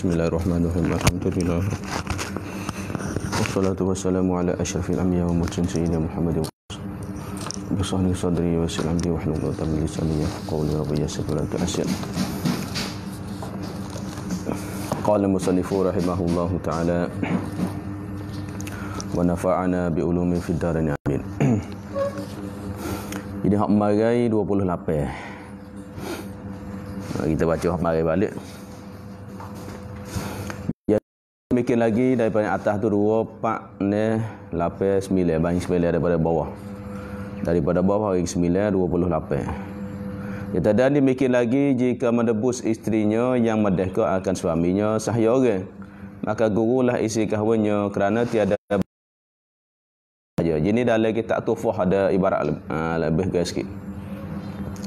بسم الله الرحمن الرحيم الحمد لله والصلاة والسلام على أشرف الأنبياء والمرسلين سيدنا محمد بصحن صدري وسلام بي وحلو قطب لساني قولي ربي يسر ولا تأسر قال المصنف رحمه الله تعالى ونفعنا بعلوم في الدارين آمين Jadi hak marai 28 Kita baca hak marai balik Mikir lagi daripada atas tu 2 4 ne 8 9 banyak 9 daripada bawah. Daripada bawah bahagi 9 28. Kita dan demikian lagi jika mendebus istrinya yang merdeka akan suaminya sahaya orang. Maka gurulah isi kahwinnya kerana tiada saja. Jadi dalam kita tu fuh ada ibarat ha, lebih gaya sikit.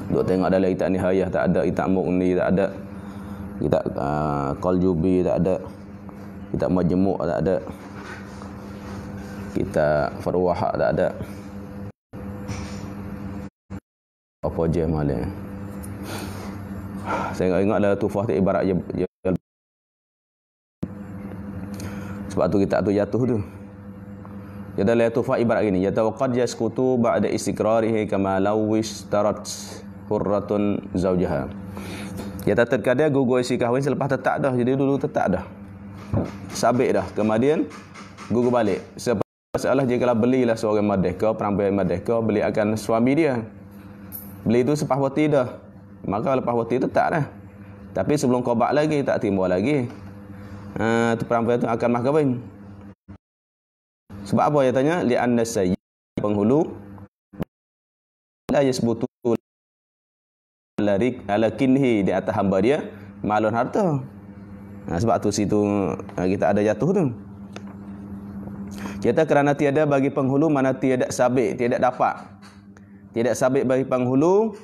Duk tengok dalam kita ni tak ada, kita mukni tak ada. Kita uh, ha, kol jubi tak ada kita majmuk tak ada kita farwah tak ada apa je malam saya ingat ingatlah tufah tu ibarat je, sebab tu kita tu jatuh tu ya tu tufah ibarat gini ya tawqad yaskutu ba'da istiqrarihi kama law istarat hurratun zaujaha ya tak terkadang gugur si kahwin selepas tetak dah jadi dulu tetak dah sabit dah kemudian gugur balik sebab masalah dia kalau belilah seorang merdeka perambai merdeka beli akan suami dia beli itu sepah wati dah maka lepas wati itu tak dah tapi sebelum kobak lagi tak timbul lagi ha, uh, perambai itu akan mahkabin sebab apa dia tanya li anna sayyid penghulu sebut tu lari alakinhi di atas hamba dia malun harta Nah ha, sebab tu situ ha, kita ada jatuh tu. Kita kerana tiada bagi penghulu mana tiada sabit, tiada dapat. Tiada sabit bagi penghulu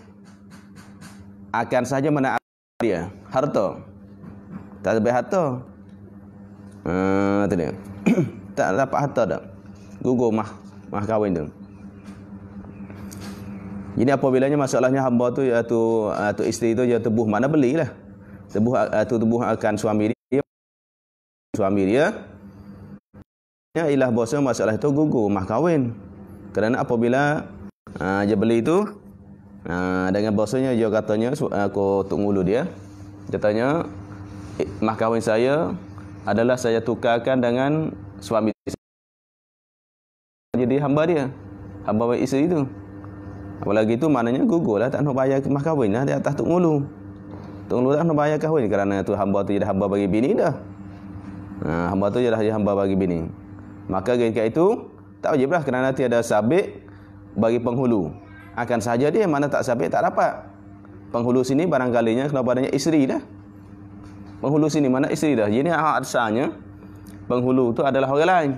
akan saja mana dia. Harta. Tak sabit harta. Ha, tak Tak dapat harta dah. Gugur mah mah kahwin tu. Jadi apabilanya masalahnya hamba tu iaitu, atau isteri tu iaitu buh mana belilah tubuh atau eh, tubuh akan suami dia suami dia ya ialah bahasa masalah itu gugur mah kahwin kerana apabila uh, dia beli itu uh, dengan bahasanya dia katanya aku tunggu dia dia tanya mah kahwin saya adalah saya tukarkan dengan suami jadi hamba dia hamba isteri itu apalagi itu maknanya gugur lah tak nak bayar mah kahwin lah di atas tunggu dulu Tuan Lurah nak bayar kahwin kerana tu hamba tu jadi hamba bagi bini dah. Ha, hamba tu jadi hamba bagi bini. Maka ketika itu, tak wajiblah lah kerana tiada sabit bagi penghulu. Akan sahaja dia mana tak sabit, tak dapat. Penghulu sini barangkalinya kena padanya isteri dah. Penghulu sini mana isteri dah. Jadi hak asalnya, penghulu tu adalah orang lain.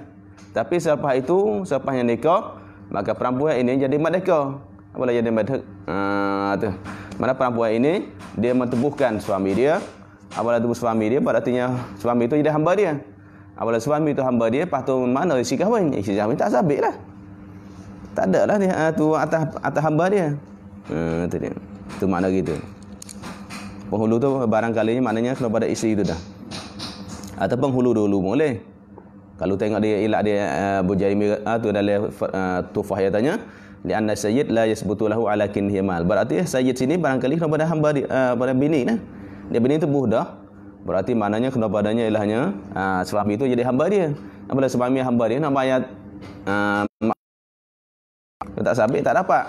Tapi selepas itu, selepas yang nikah, maka perempuan ini jadi merdeka. Apalah jadi merdeka? Ha, tu. Mana perempuan ini dia menubuhkan suami dia apabila tubuh suami dia padatnya suami itu jadi hamba dia apabila suami itu hamba dia patut mana isi kahwin isi kahwin tak sabit lah tak ada lah dia ah, tu atas atas hamba dia hmm, tu dia tu makna gitu penghulu tu barangkali maknanya kalau pada isi itu dah atau penghulu dulu boleh kalau tengok dia ilat dia uh, ah, berjaya uh, tu dalam uh, tufah yang tanya Lianna Sayyid la yasbutu lahu ala kinhi mal. Berarti Sayyid sini barangkali kepada hamba di, uh, pada bini nah. Dia bini itu dah. Berarti maknanya kena padanya ialahnya uh, eh, suami itu jadi hamba dia. Apabila suami hamba dia nak bayar uh, tak sampai tak dapat.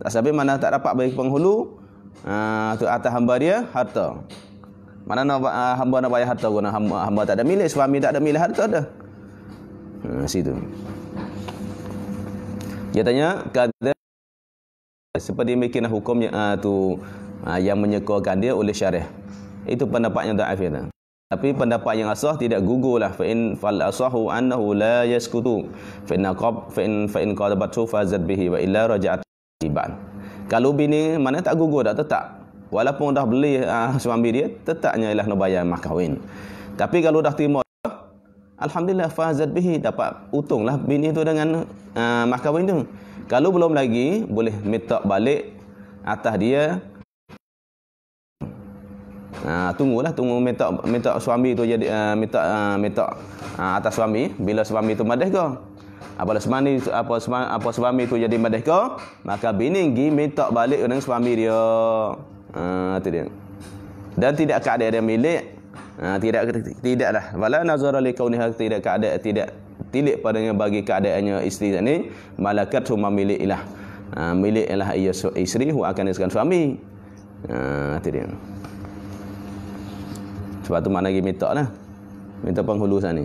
Tak sampai mana tak dapat bagi penghulu uh, tu atas hamba dia harta. Mana nak, uh, hamba nak bayar harta guna hamba, hamba tak ada milik, suami tak ada milik harta dah. Ha, situ. Dia tanya kada seperti mungkin hukumnya uh, tu uh, yang menyekorkan dia oleh syarah. Itu pendapat yang dhaif dia. Tapi pendapat yang asah tidak gugurlah fa in fal asahu annahu la yaskutu fa in qab fa in fa in qad batu fazat bihi wa illa raja'at iban. Kalau bini mana tak gugur dah tetap. Walaupun dah beli uh, suami dia tetapnya ialah nubayan mahkahwin. Tapi kalau dah timur Alhamdulillah fazat bihi dapat utunglah bini tu dengan uh, mahkamah tu. Kalau belum lagi boleh minta balik atas dia. Ah uh, tunggulah tunggu minta minta suami tu jadi uh, minta uh, minta uh, atas suami bila suami tu madah ke? apa suami apa suami apa suami tu jadi madah ke, maka bini gi minta balik dengan suami dia. Ah uh, tu dia. Dan tidak akan ada yang milik ha, tidak tidaklah wala nazara li kauniha tidak keadaan tidak tilik padanya bagi keadaannya isteri ini malakat tu mamilikilah ha, miliklah ia isteri hu akan dengan suami ha tidak sebab tu mana lagi minta lah minta penghulu sana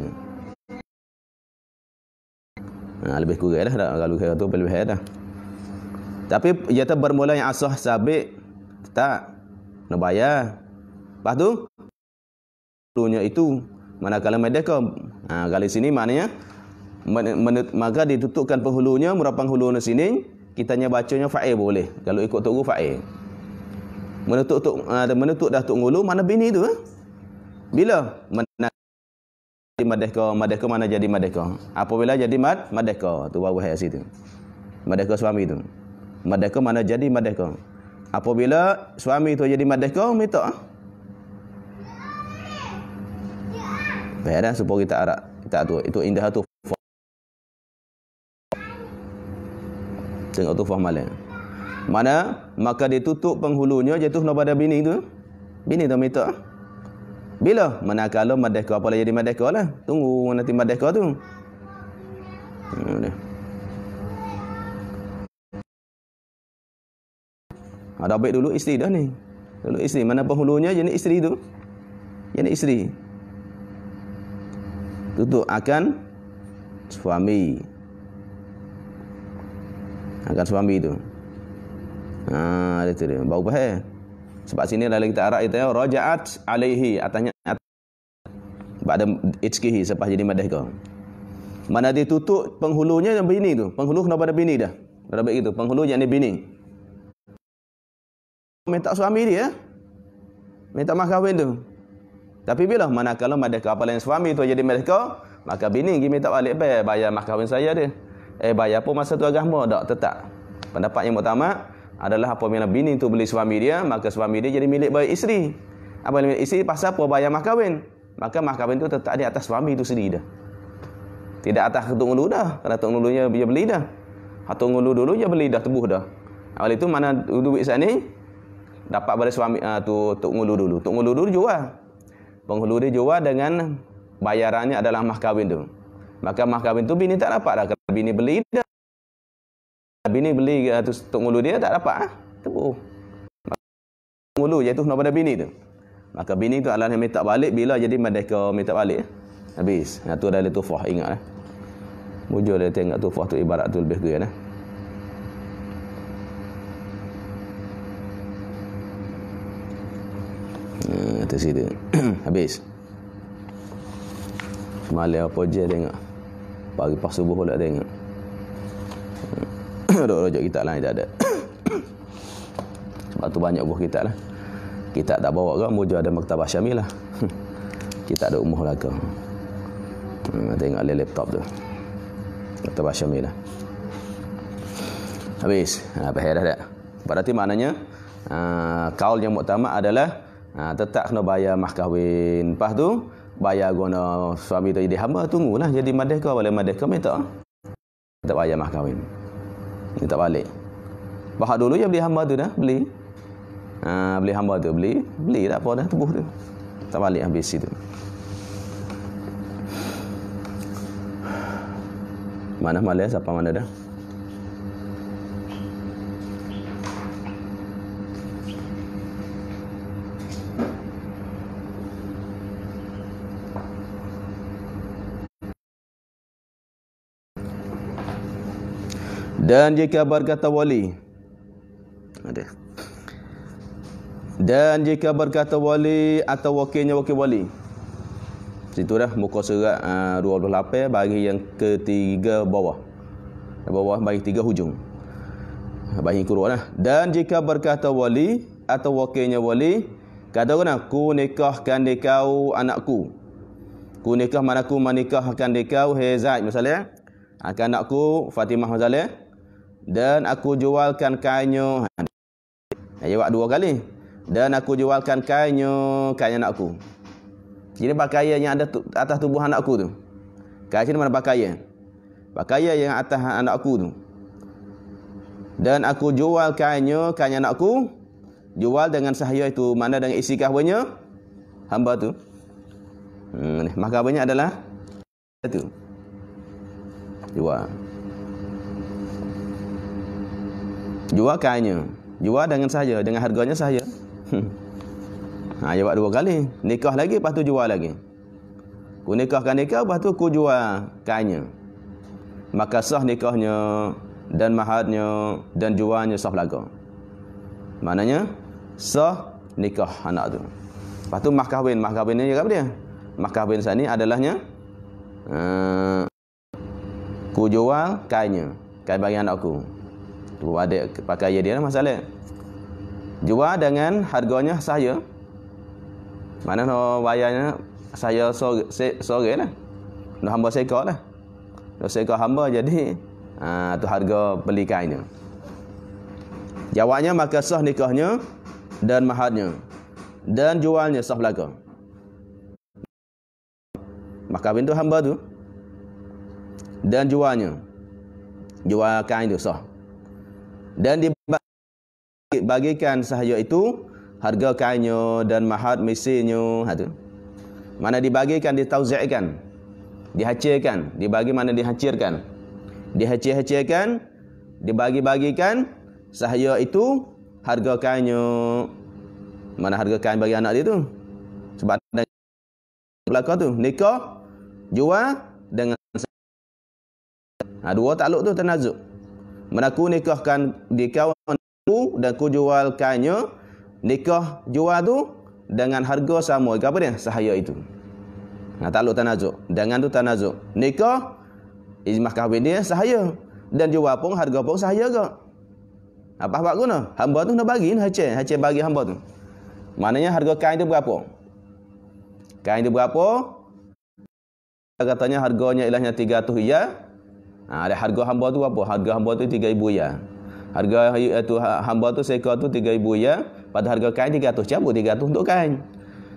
ha, lebih kurang lah dah. kalau kira tu lebih dah tapi ia bermula yang asah sabit tak nak bayar lepas tu dulunya itu manakala mereka ha kali sini maknanya men, maka ditutupkan penghulunya merapang hulunya sini kitanya bacanya fa'il boleh kalau ikut tok guru fa'il menutup tok ha, menutup dah tok ngulu mana bini tu ha? bila menadi madeka madeka mana jadi madeka apabila jadi mad madeka tu baru hai situ madeka suami tu madeka mana jadi madeka apabila suami tu jadi madeka minta ha? Baik dah supaya kita arak kita tu itu indah tu. Tengok tu faham malam. Mana maka ditutup penghulunya jatuh pada bini tu. Bini tu minta. Bila manakala madah apa lah jadi madah lah. Tunggu nanti madah tu. Ada baik dulu isteri dah ni. Dulu isteri mana penghulunya jadi isteri tu. Jadi isteri. Tutup akan suami akan suami itu ha itu dia bau bahaya sebab sini dalam kita Arab kita raja'at alaihi atanya pada itskihi selepas jadi madah kau mana dia tutup penghulunya yang bini tu penghulu kena pada bini dah Rabbi itu penghulu yang ni bini minta suami dia minta mahkawin tu tapi bila mana kalau mereka paling suami tu jadi kau maka bini gini tak balik bayar, bayar mahkahwin saya dia. Eh bayar pun masa tu agama tak tetap. Pendapat yang utama adalah apabila bini tu beli suami dia, maka suami dia jadi milik bayi isteri. Apa milik isteri pasal apa bayar mahkahwin? Maka mahkahwin tu tetap di atas suami tu sendiri dah. Tidak atas ketung ulu dah. Kalau ketung ulunya dia beli dah. Hatung ulu dulu dia beli dah tebuh dah. Awal itu mana duit sana ni? Dapat balik suami uh, tu tok ngulu dulu. Tok ngulu dulu jual penghulu dia jual dengan bayarannya adalah mahkawin tu. Maka mahkawin tu bini tak dapat lah. Kalau bini beli, dia, bini beli eh, tu penghulu dia tak dapat lah. Tepu. Penghulu iaitu pada bini tu. Maka bini tu adalah minta balik bila jadi merdeka minta balik. Eh. Habis. Nah, tu adalah tufah ingat lah. Mujur dia tengok tufah tu ibarat tu lebih kuih lah. Eh? Eh, atas kita Habis Semalam apa je tengok Pagi pas subuh pula tengok Rok rojok kita lah Tak ada Sebab tu banyak buah kita lah Kita tak bawa ke Mujur ada maktabah Syami lah Kita ada umur lah ke Tengok le laptop tu Maktabah Syami lah Habis ha, Apa yang dah tak Berarti maknanya ha, Kaul yang muktamad adalah Ha, tetap kena bayar mah kahwin. Lepas tu, bayar guna suami tu jadi hamba, tunggulah jadi madah kau. Boleh madah kau, minta. Tak bayar mah kahwin. Dia tak balik. Bahak dulu ya beli hamba tu dah, beli. Ha, beli hamba tu, beli. Beli tak apa dah, tubuh tu. Tak balik habis situ. Mana malas, apa mana dah? Dan jika berkata wali ada. Dan jika berkata wali atau wakilnya wakil wali Situ dah muka serat uh, 28 bagi yang ketiga bawah Bawah bagi tiga hujung bagi kurwa lah Dan jika berkata wali atau wakilnya wali Kata kena lah, ku nikahkan dikau anakku Ku nikah manaku manikahkan dikau Hezaj misalnya Akan anakku Fatimah Mazalai dan aku jualkan kainnya dia jawab dua kali dan aku jualkan kainnya kain anakku jadi pakaian yang ada atas tubuh anak aku tu kain sini mana pakaian pakaian yang atas anak aku tu dan aku jual kainnya kain anakku jual dengan sahaya itu mana dengan isi kahwanya hamba tu hmm, ni, mahkabanya adalah itu jual jual kainnya jual dengan saja dengan harganya saja. Hmm. ha dia buat dua kali nikah lagi lepas tu jual lagi ku nikahkan nikah lepas tu ku jual kainnya maka sah nikahnya dan maharnya dan jualnya sah belaka maknanya sah nikah anak tu lepas tu mah kahwin mah kahwin ni apa dia mah kahwin sana ni adalahnya uh, ku jual kainnya kain bagi anakku pada pakaian dia lah masalah jual dengan harganya saya mana no bayarnya saya sore sore lah no hamba seka lah no seka hamba jadi ah uh, tu harga beli kainnya. jawabnya maka sah nikahnya dan maharnya dan jualnya sah belaka maka bintu hamba tu dan jualnya jual kain tu sah dan dibagikan sahaja itu harga kainnya dan mahat mesinnya ha tu mana dibagikan ditauzi'kan dihacirkan dibagi mana dihacirkan dihacir-hacirkan dibagi-bagikan sahaja itu harga kainnya mana harga kain bagi anak dia tu sebab ada belakang tu nikah jual dengan ha, dua takluk tu ternazuk Menaku nikahkan di kawanmu dan ku jualkannya nikah jual tu dengan harga sama ke apa dia? Sahaya itu. Nah, ha, tak luk tanazuk. Dengan tu tanazuk. Nikah, izmah kahwin dia sahaya. Dan jual pun harga pun sahaya ke. Ha, apa sebab guna? Hamba tu nak bagi ni hacik. Hacik bagi hamba tu. Maknanya harga kain tu berapa? Kain tu berapa? Katanya harganya ialahnya 300 ya. Ha, ada harga hamba tu apa? Harga hamba tu 3000 ya. Harga itu eh, ha, hamba tu seekor tu 3000 ya. Pada harga kain 300 cabut 300 untuk kain.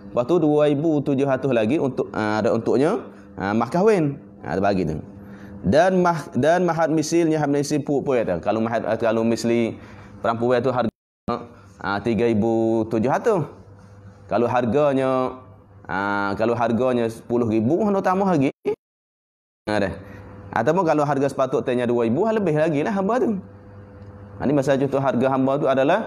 Lepas tu 2700 lagi untuk ha, ada untuknya ha, mah kahwin. Ha, uh, bagi tu. Dan mah dan mahat misilnya hab misi puk pu ya. Kalau mahat eh, kalau misli perempuan tu harga ha, uh, 3700. Kalau harganya uh, kalau harganya 10000 hendak tambah lagi. Ada. Ataupun kalau harga sepatu sepatutnya dua 2000 Lebih lagi lah hamba tu Ini ha, masalah contoh harga hamba tu adalah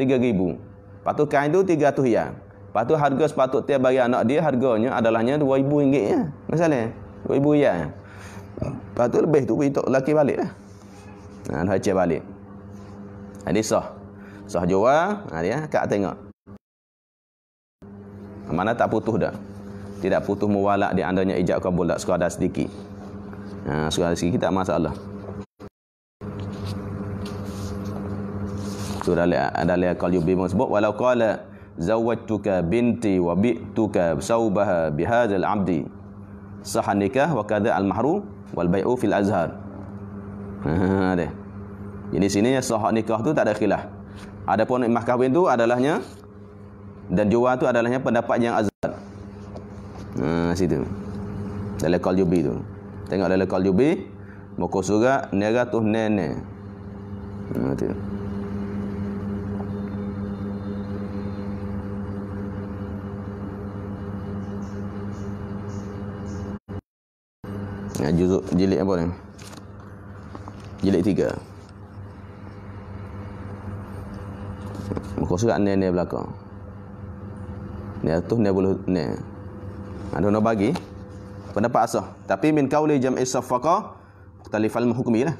tiga ribu. Lepas tu kain tu RM300 ya. Lepas harga sepatu sepatutnya bagi anak dia Harganya adalahnya RM2,000 ya. Masalahnya dua 2000 ya. Lepas lebih tu Untuk laki balik lah Anak ha, cik balik Jadi ha, sah Sah jual ya. Kak tengok Mana tak putuh dah tidak putuh mualak di andanya ijab kabul tak sekadar sedikit ha, Surah kita tak masalah Surah Al-Ali Al-Qalyub Bima sebut Walau kala Zawajtuka binti wa bi'tuka sawbaha bihazal abdi Sahan nikah wa kada al-mahru wal bay'u fil azhar ha, Jadi sini sahan nikah tu tak ada khilaf Adapun imah kahwin tu adalahnya dan jual tu adalahnya pendapat yang azhar. Ha, situ. Dalam kaljubi tu. Tengok dalam kaljubi Muka surat Nera tu nene hmm, Nanti Juzuk jilid apa ni Jilid tiga Muka surat nene belakang Nera tu nene boleh nene Ada nak bagi pendapat asah tapi min qauli jam'i safaqah mukhtalifal hukmi lah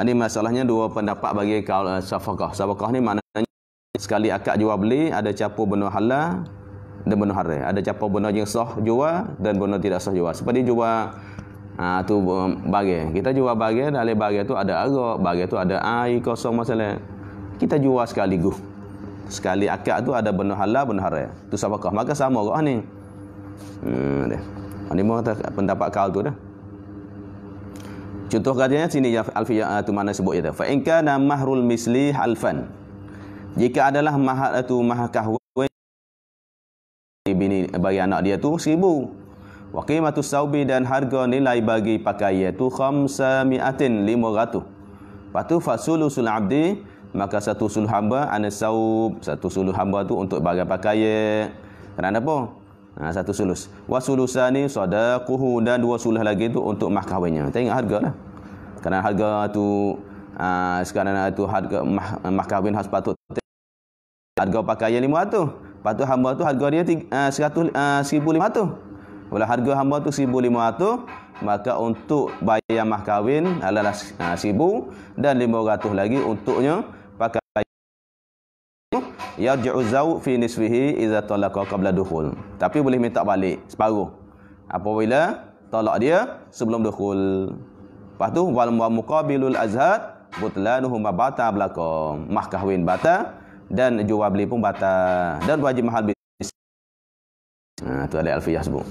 ini ha, masalahnya dua pendapat bagi kaul uh, eh, safaqah safaqah ni maknanya sekali akad jual beli ada capo benar halal dan benar haram ada capo benar yang sah jual dan benar tidak sah jual seperti jual ha, tu um, bagi. Kita jual bagi dalam bagi tu ada arak, bagi tu ada air kosong masalah. Kita jual sekali guh. Sekali akad tu ada benda halal, benda haram. Tu sabakah. Maka sama orang ni. Hmm Ha, Maknanya mahu pendapat kau tu dah. Contoh katanya sini ya alfiya ah, tu mana sebut dia tu. Fa in kana mahrul misli alfan. Jika adalah mahar tu mahar kahwin bini bagi anak dia tu seribu Wa qimatu saubi dan harga nilai bagi pakaian tu khamsamiatin 500. Lepas tu fasulu sul abdi maka satu suluh hamba ana saub satu suluh hamba tu untuk bagi pakaian. Kenapa? Ha, satu sulus. Wasulusa ni sadaquhu dan dua sulah lagi tu untuk mahkawinnya. Tengok harga lah. Kerana harga tu ha, sekarang itu harga mah, mahkawin harus patut harga pakaian lima tu, patut hamba tu harga dia ha, 100, ha, lima tu. Kalau harga hamba tu lima tu, maka untuk bayar mahkawin adalah ha, dan lima 500 lagi untuknya yarji'u zawu fi niswihi idza talaqa qabla duhul. Tapi boleh minta balik separuh. Apabila talak dia sebelum duhul. Lepas tu wal muqabilul azhad butlanuhu mabata blaqa. Mah kahwin batal dan jual beli pun batal dan wajib mahal bisnis. Nah, ha, tu ada alfiyah sebut.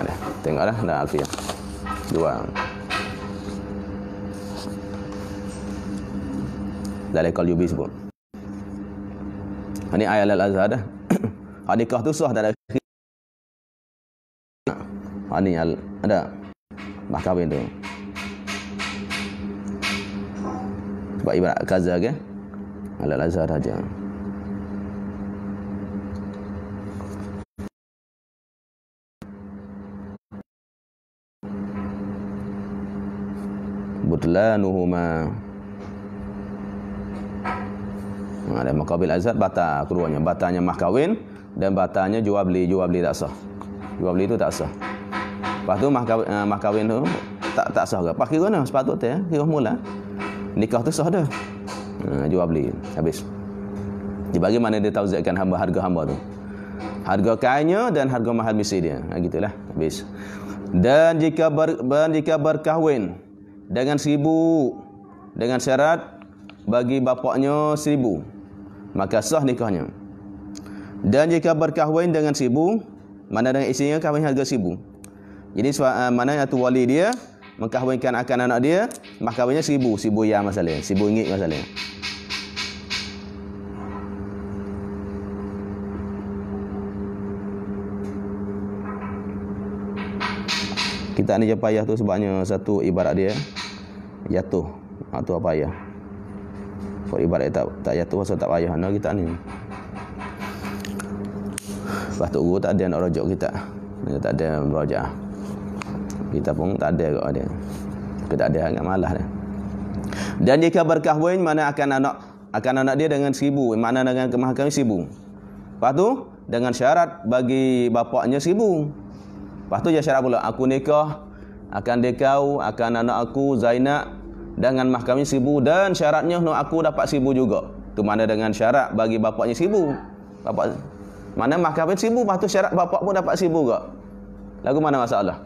Ada. Tengoklah dah alfiyah. Dua. Dalil Qalyubi sebut. Ini ayat Al-Azhar dah. Hadikah tu sah dalam khidmat. Ha, ini ada. Dah kahwin tu. Sebab ibarat kaza ke? Al-Azhar dah ajar. Butlanuhumah. Ada ha, makabil azab batal keduanya. Batalnya mahkawin dan batalnya jual beli jual beli tak sah. Jual beli itu tak sah. Lepas tu mahkawin, uh, eh, mahkawin tu tak tak sah ke? Pakai mana ya, Kira mula. Nikah tu sah dah. Uh, jual beli habis. Di bagi mana dia tauzikkan hamba harga hamba tu? Harga kainnya dan harga mahal misi dia. Ha, gitulah habis. Dan jika ber, ber, jika berkahwin dengan seribu dengan syarat bagi bapaknya seribu maka sah nikahnya. Dan jika berkahwin dengan sibu, mana dengan isterinya kahwin harga sibu. Jadi eh, mana yang tu wali dia mengkahwinkan akan anak dia, maka kahwinnya sibu, sibu ya masalahnya, sibu ingat masalahnya. Kita ni je payah tu sebabnya satu ibarat dia jatuh. atau ah, apa Ya. Buat ibarat tak, tak jatuh pasal tak payah Nak kita ni Lepas tu guru tak ada nak rojok kita Dia tak ada rojok Kita pun tak ada kot ada Kita tak ada agak malah dia Dan jika berkahwin Mana akan anak akan anak dia dengan seribu Mana dengan kemahkan seribu Lepas tu dengan syarat bagi bapaknya seribu Lepas tu dia syarat pula Aku nikah akan dekau akan anak aku Zainab dengan mahkamah sibu dan syaratnya no aku dapat sibu juga. Tu mana dengan syarat bagi bapaknya sibu. Bapak mana mahkamah sibu patu syarat bapak pun dapat sibu juga. Lagu mana masalah?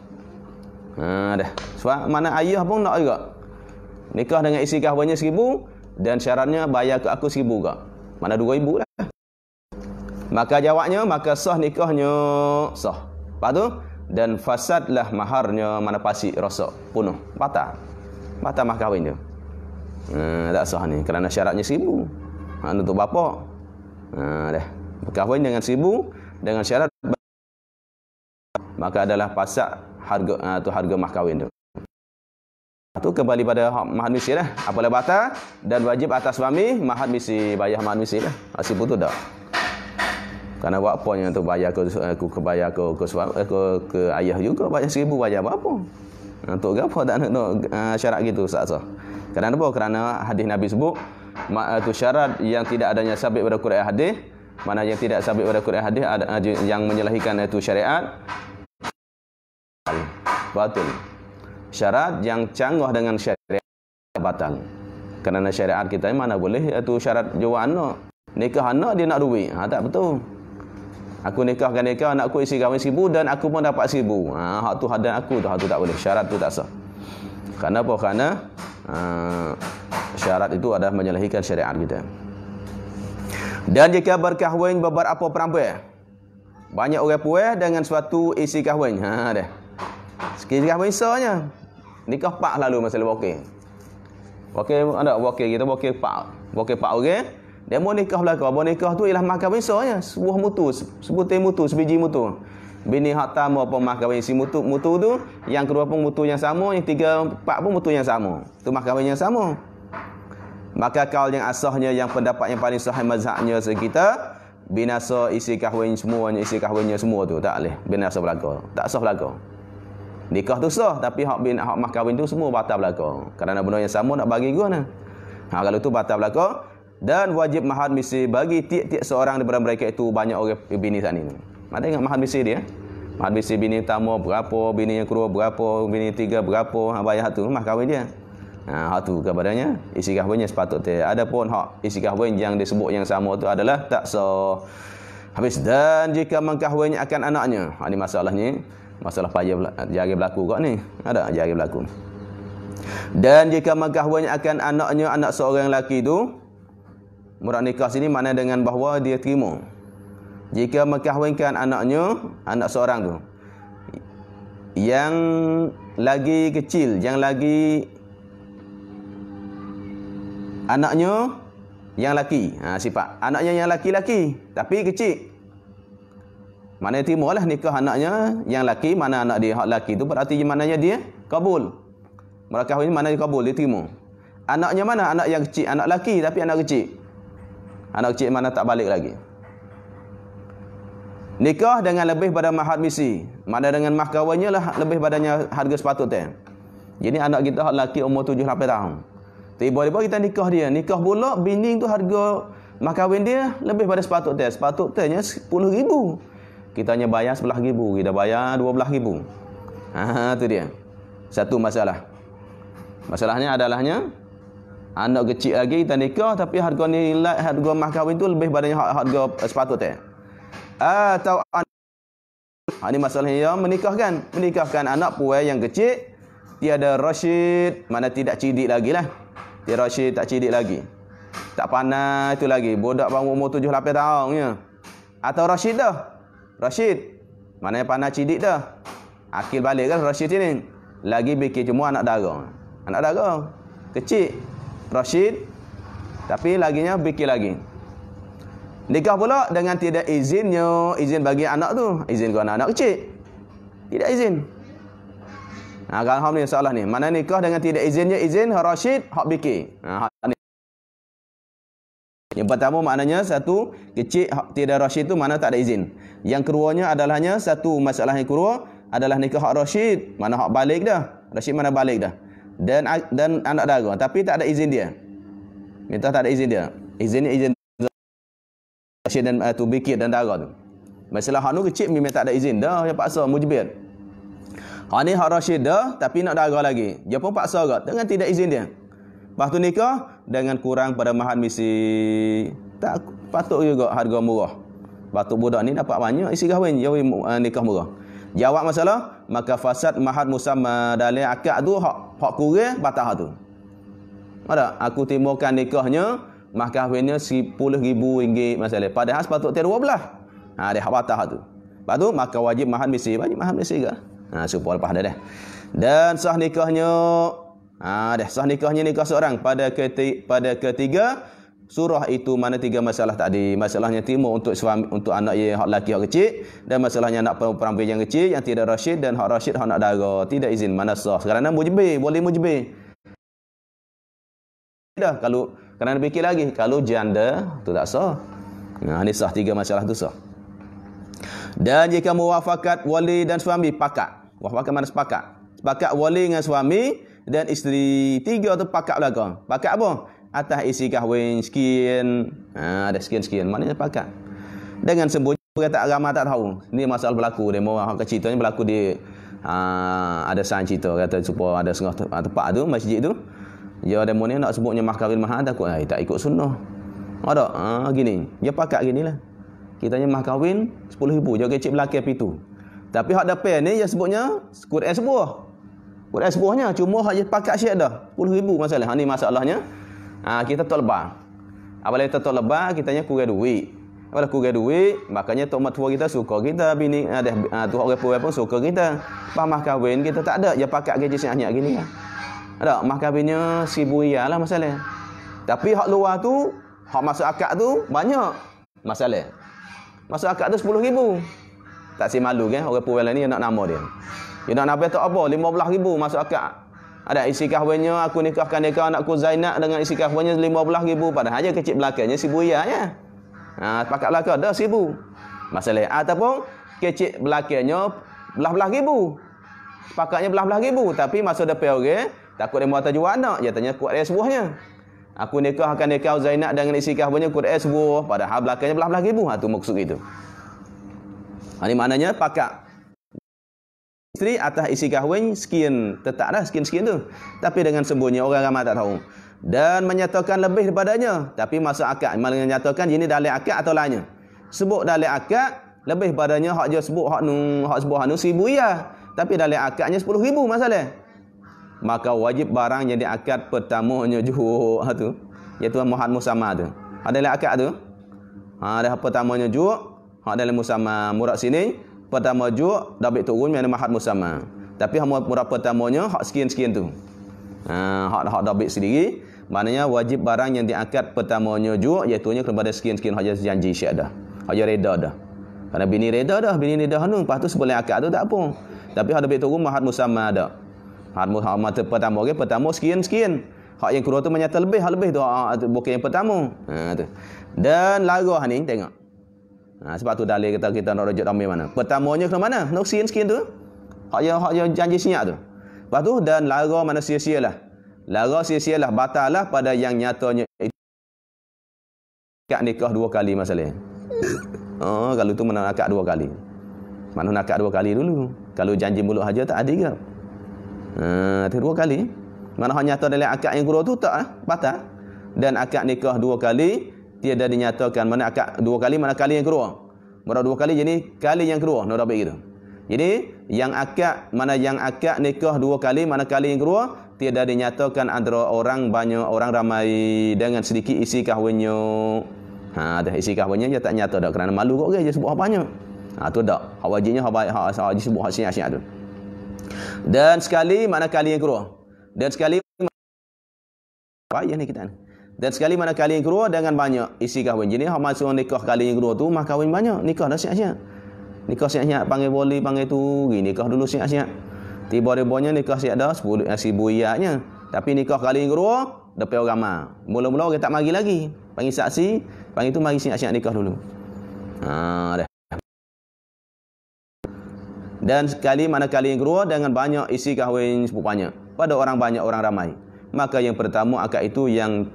Ha dah. Sebab mana ayah pun nak juga. Nikah dengan isteri kahwinnya sibu dan syaratnya bayar ke aku sibu juga. Mana dua ibu lah. Maka jawabnya maka sah nikahnya sah. Patu dan fasadlah maharnya mana pasti rosak penuh. patah. Patah mah kahwin tu. Ah, tak sah ni kerana syaratnya seribu ha, untuk bapak, Ha, ah, dah. Berkahwin dengan seribu dengan syarat maka adalah pasak harga ha, tu harga mah kahwin tu. kembali pada hak mahad misi lah. Apalah batal dan wajib atas suami mahad misi bayar mahad misi lah. Asyik putus dah. Karena buat apa yang tu bayar ke, eh, ke, ke bayar ke, ke, eh, ke, ke, ayah juga. Bayar seribu bayar apa-apa. Untuk apa tak nak, uh, syarat gitu Ustaz Kerana apa? Kerana hadis Nabi sebut itu syarat yang tidak adanya sabit pada Quran hadis mana yang tidak sabit pada Quran hadis ada, ah, yang menyelahikan itu syariat batal syarat yang canggah dengan syariat batal kerana syariat kita mana boleh itu syarat jawa anak nikah anak dia nak duit ha, tak betul aku nikahkan nikah anak aku isteri kahwin sibu dan aku pun dapat sibu ha hak tu hadan aku tu hak tu tak boleh syarat tu tak sah kenapa kerana ha, syarat itu adalah menyalahikan syariat kita dan jika berkahwin beberapa perempuan banyak orang puan dengan suatu isi kahwin ha deh sekali kahwin sahnya nikah pak lalu masalah wakil. Wakil okey anda okey kita wakil pak wakil pak orang okay? Dia mau nikah belaka. Mau nikah tu ialah mahkamah besar ya. Sebuah mutu, sebutin mutu, sebiji mutu. Bini hak tamu apa mahkamah isi mutu, mutu tu. Yang kedua pun mutu yang sama. Yang tiga, empat pun mutu yang sama. Itu mahkamah yang sama. Maka kaul yang asahnya, yang pendapat yang paling sahih mazhabnya sekita. Binasa isi kahwin semuanya, isi kahwinnya semua tu. Tak boleh. Binasa belaka. Tak sah belaka. Nikah tu sah. Tapi hak bin hak mahkamah tu semua batal belaka. Kerana benda yang sama nak bagi gua ni. Ha, kalau tu batal belaka dan wajib mahar misi bagi tiap-tiap seorang daripada mereka itu banyak orang bini sana ini. Mana ingat mahar misi dia? Mahar misi bini utama berapa, bini yang kedua berapa, bini tiga berapa, bayar tu mah kahwin dia. Ha, hak tu kepadanya isi kahwinnya sepatutnya. Ada pun hak isi kahwin yang disebut yang sama itu adalah tak so. Habis dan jika mengkahwinnya akan anaknya. Ha, ini masalahnya. Masalah payah jari berlaku kot ni. Ada jari berlaku. Dan jika mengkahwinnya akan anaknya, anak seorang lelaki itu Murad nikah sini makna dengan bahawa dia terima. Jika mengahwinkan anaknya, anak seorang tu. Yang lagi kecil, yang lagi anaknya yang laki. Ha, sifat. Anaknya yang laki-laki tapi kecil. Mana timo lah nikah anaknya yang laki, mana anak dia hak laki tu berarti maknanya dia kabul. Mereka ini mana dia kabul, dia timo. Anaknya mana? Anak yang kecil, anak laki tapi anak kecil. Anak kecil mana tak balik lagi. Nikah dengan lebih pada mahar misi. Mana dengan mahkawannya lah lebih badannya harga sepatutnya. Jadi anak kita lelaki umur 7-8 tahun. Tiba-tiba kita nikah dia. Nikah pula bining tu harga mahkawin dia lebih pada sepatutnya. Sepatutnya rm ribu Kita hanya bayar RM11,000. Kita bayar rm ribu. Haa, ha, tu dia. Satu masalah. Masalahnya adalahnya anak kecil lagi kita nikah tapi harga nilai harga kahwin tu lebih daripada hak harga eh, sepatutnya atau ah, ha, ini masalah yang menikahkan menikahkan anak puai yang kecil tiada rasyid mana tidak cidik lagi lah tiada rasyid tak cidik lagi tak panah itu lagi bodak bangun umur 7-8 tahun ya. atau rasyid dah rasyid mana yang panah cidik dah akil balik kan rasyid ini lagi bikin cuma anak darah anak darah kecil Rashid Tapi laginya bikin lagi Nikah pula dengan tidak izinnya Izin bagi anak tu Izin ke anak-anak kecil Tidak izin Nah, kan hom ni soalan ni. Mana nikah dengan tidak izinnya izin Rashid hak biki. Ha ni. Yang pertama maknanya satu kecil hak tidak Rashid tu mana tak ada izin. Yang keduanya adalahnya satu masalah yang kedua adalah nikah hak Rashid, mana hak balik dah. Rashid mana balik dah dan dan anak dara tapi tak ada izin dia minta tak ada izin dia izin izin pasien dan eh, tu bikin dan dara tu masalah hak nu kecil memang tak ada izin dah dia paksa mujbir hak ni hak rasyidah tapi nak dara lagi dia pun paksa agak dengan tidak izin dia lepas tu nikah dengan kurang pada mahar misi tak patut juga harga murah batu budak ni dapat banyak isi kahwin jauh eh, uh, nikah murah jawab masalah maka fasad mahad musamma dalil akad tu hak hak kurang batal tu ada aku timbulkan nikahnya mahkah winnya 10000 ringgit masalah padahal sepatutnya 12 ha dia hak batal tu lepas tu maka wajib mahad mesti wajib mahad mesti ke ha supaya lepas dah dah dan sah nikahnya ha dah sah nikahnya nikah seorang pada ketiga, pada ketiga surah itu mana tiga masalah tadi masalahnya timur untuk suami untuk anak yang hak laki hak kecil dan masalahnya anak perempuan yang kecil yang tidak rasyid dan hak rasyid hak nak dara tidak izin mana sah nak mujbir boleh mujbir dah kalau kerana fikir lagi kalau janda tu tak sah nah ni sah tiga masalah tu sah dan jika muwafakat wali dan suami pakat wafakat mana sepakat sepakat wali dengan suami dan isteri tiga tu pakat belaka pakat apa atas isi kahwin sekian ha, ada sekian-sekian maknanya pakat dengan sembunyi kata agama tak tahu ni masalah berlaku demo orang kecil tu ni berlaku di ha, ada sang cerita kata supaya ada sengah ha, tempat tu masjid tu dia ada demo ni nak sebutnya mahkamah mahal takut ay, tak ikut sunnah ada ha, gini dia pakat gini lah kitanya ni mahkawin 10 ribu dia kecil belakang pintu tapi hak depan ni dia sebutnya Quran sebuah Quran sebuahnya cuma hak dia pakat syiak dah 10 ribu masalah ha, ni masalahnya ha, kita tok lebah. Apabila kita tok lebah, kitanya kurang duit. Apabila kurang duit, makanya tok mertua kita suka kita bini ada ha, ha tu orang puan pun suka kita. Pamah kahwin kita tak ada ya pakat gaji sebanyak gini ah. Ada mah kahwinnya 1000 rial lah masalah. Tapi hak luar tu, hak masuk akad tu banyak masalah. Masuk akad tu ribu. Tak si malu kan orang puan ni nak nama dia. Dia nak nabi tak apa ribu masuk akad. Ada isi kahwinnya, aku nikahkan dia kau anakku Zainab dengan isi kahwinnya 15 ribu. Padahal dia kecil belakangnya, sibu ya. ya. Ha, pakat belakang, dah sibu. Masalah. Ataupun, kecil belakangnya belah-belah ribu. Pakatnya belah-belah ribu. Tapi masa depan orang, okay, takut dia muatan jual anak. Dia tanya, kuat dia sebuahnya. Aku nikahkan dia kau Zainab dengan isi kahwinnya, kuat dia sebuah. Padahal belakangnya belah-belah ribu. Ha, itu ha, maksud itu. Ini maknanya, pakak isteri atas isi kahwin sekian tetaklah sekian-sekian tu tapi dengan sembunyi orang ramai tak tahu dan menyatakan lebih daripadanya tapi masuk akad memang menyatakan ini dalil akad atau lainnya sebut dalil akad lebih daripadanya hak je sebut hak nu hak sebut hak nu 1000 ya tapi dalil akadnya 10000 masalah maka wajib barang jadi akad pertamanya juk ha tu iaitu muhad musamma tu ada ha, dalil akad tu ha dah pertamanya juk hak dalam musamma murad sini pertama juk dapat turun yang mahad musamma. Tapi hamba berapa tamanya hak sekian-sekian tu. Ha hak hak dapat sendiri maknanya wajib barang yang diakad pertamanya juk iaitu nya kepada sekian-sekian hak janji syah dah. Hak reda dah. Karena bini reda dah, bini ni dah hanu lepas tu sebelum akad tu tak apa. Tapi hak dapat turun mahad musamma ada. Hak musamma tu pertama ke pertama sekian-sekian. Hak yang kedua tu menyata lebih, hak lebih tu hak, bukan yang pertama. Ha Dan lagu ni tengok. Ha, sebab tu dalil kata kita nak rujuk tambah mana. Pertamanya ke mana? Nak sin sekian tu. Hak yang hak yang janji senyap tu. Lepas tu dan lara manusia sialah. Lara sia-sialah batallah pada yang nyatanya itu akad nikah dua kali masalah. Oh, kalau tu mana akad dua kali. Mana nak dua kali dulu? Kalau janji mulut saja tak ada ke? Ha, dua kali. Mana hak nyata dalam akad yang guru tu tak ah, batal. Dan akad nikah dua kali tiada dinyatakan mana manakah dua kali mana kali yang kedua mana dua kali jadi kali yang kedua nak dapat gitu jadi yang akad mana yang akad nikah dua kali mana kali yang kedua tiada dinyatakan antara orang banyak orang ramai dengan sedikit isi kahwinnya ha ada isi kahwinnya dia tak nyata dah kerana malu kok dia sebut apanya ha tu dak hak wajibnya hak baik hak asal sebut hak sini asyik tu dan sekali mana kali yang kedua dan sekali apa yang ni kita ni dan sekali mana kali yang kedua dengan banyak isi kahwin. Jadi hak masuk nikah kali yang kedua tu mah kahwin banyak, nikah dah siap-siap. Nikah siap-siap panggil boleh panggil tu, gini nikah dulu siap-siap. Tiba-tibanya nikah siap dah sepuluh nasi eh, buiaknya. Tapi nikah kali yang kedua depan orang mah. Mula-mula orang tak mari lagi. Panggil saksi, panggil tu mari siap-siap nikah dulu. Ha dah. Dan sekali mana kali yang kedua dengan banyak isi kahwin sepupanya. Pada orang banyak orang ramai. Maka yang pertama akad itu yang